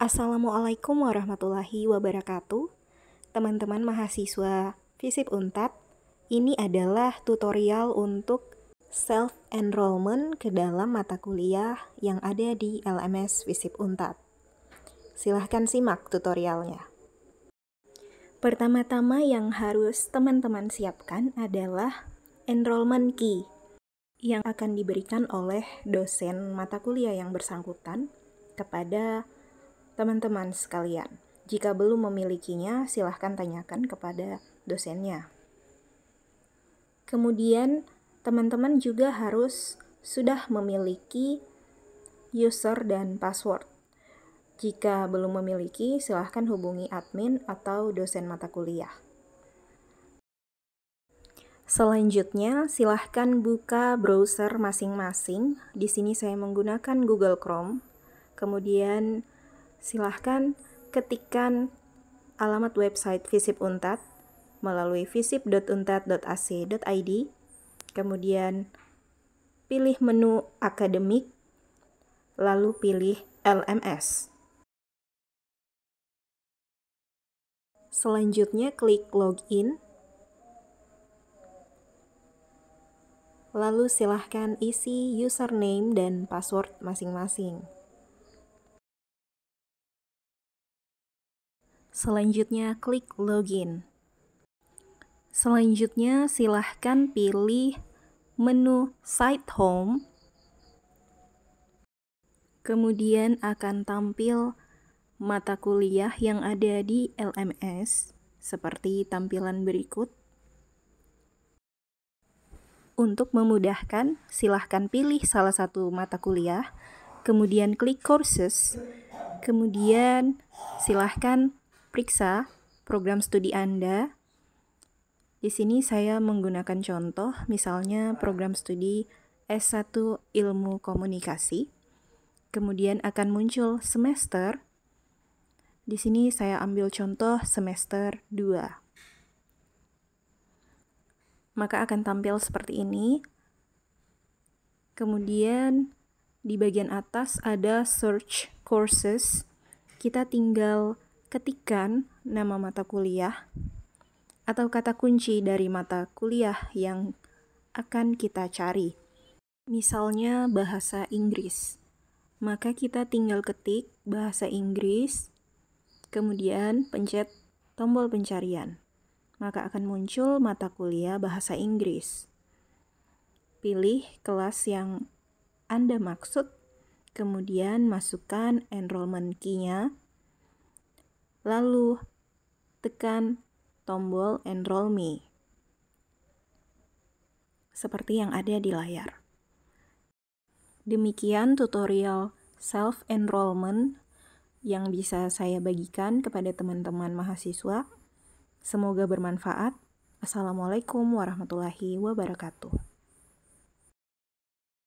Assalamualaikum warahmatullahi wabarakatuh. Teman-teman mahasiswa FISIP untad ini adalah tutorial untuk self enrollment ke dalam mata kuliah yang ada di LMS FISIP untad Silahkan simak tutorialnya. Pertama-tama yang harus teman-teman siapkan adalah enrollment key yang akan diberikan oleh dosen mata kuliah yang bersangkutan kepada Teman-teman sekalian, jika belum memilikinya, silahkan tanyakan kepada dosennya. Kemudian, teman-teman juga harus sudah memiliki user dan password. Jika belum memiliki, silahkan hubungi admin atau dosen mata kuliah. Selanjutnya, silahkan buka browser masing-masing. Di sini saya menggunakan Google Chrome. Kemudian, silahkan ketikkan alamat website Visip Untat melalui visip.untat.ac.id, kemudian pilih menu akademik, lalu pilih LMS. Selanjutnya klik login, lalu silahkan isi username dan password masing-masing. Selanjutnya, klik login. Selanjutnya, silahkan pilih menu Site Home. Kemudian akan tampil mata kuliah yang ada di LMS, seperti tampilan berikut. Untuk memudahkan, silahkan pilih salah satu mata kuliah, kemudian klik Courses, kemudian silahkan periksa program studi Anda. Di sini saya menggunakan contoh misalnya program studi S1 Ilmu Komunikasi. Kemudian akan muncul semester. Di sini saya ambil contoh semester 2. Maka akan tampil seperti ini. Kemudian di bagian atas ada search courses. Kita tinggal ketikan nama mata kuliah atau kata kunci dari mata kuliah yang akan kita cari. Misalnya bahasa Inggris. Maka kita tinggal ketik bahasa Inggris, kemudian pencet tombol pencarian. Maka akan muncul mata kuliah bahasa Inggris. Pilih kelas yang Anda maksud, kemudian masukkan enrollment key-nya lalu tekan tombol Enroll Me seperti yang ada di layar. Demikian tutorial self-enrollment yang bisa saya bagikan kepada teman-teman mahasiswa. Semoga bermanfaat. Assalamualaikum warahmatullahi wabarakatuh.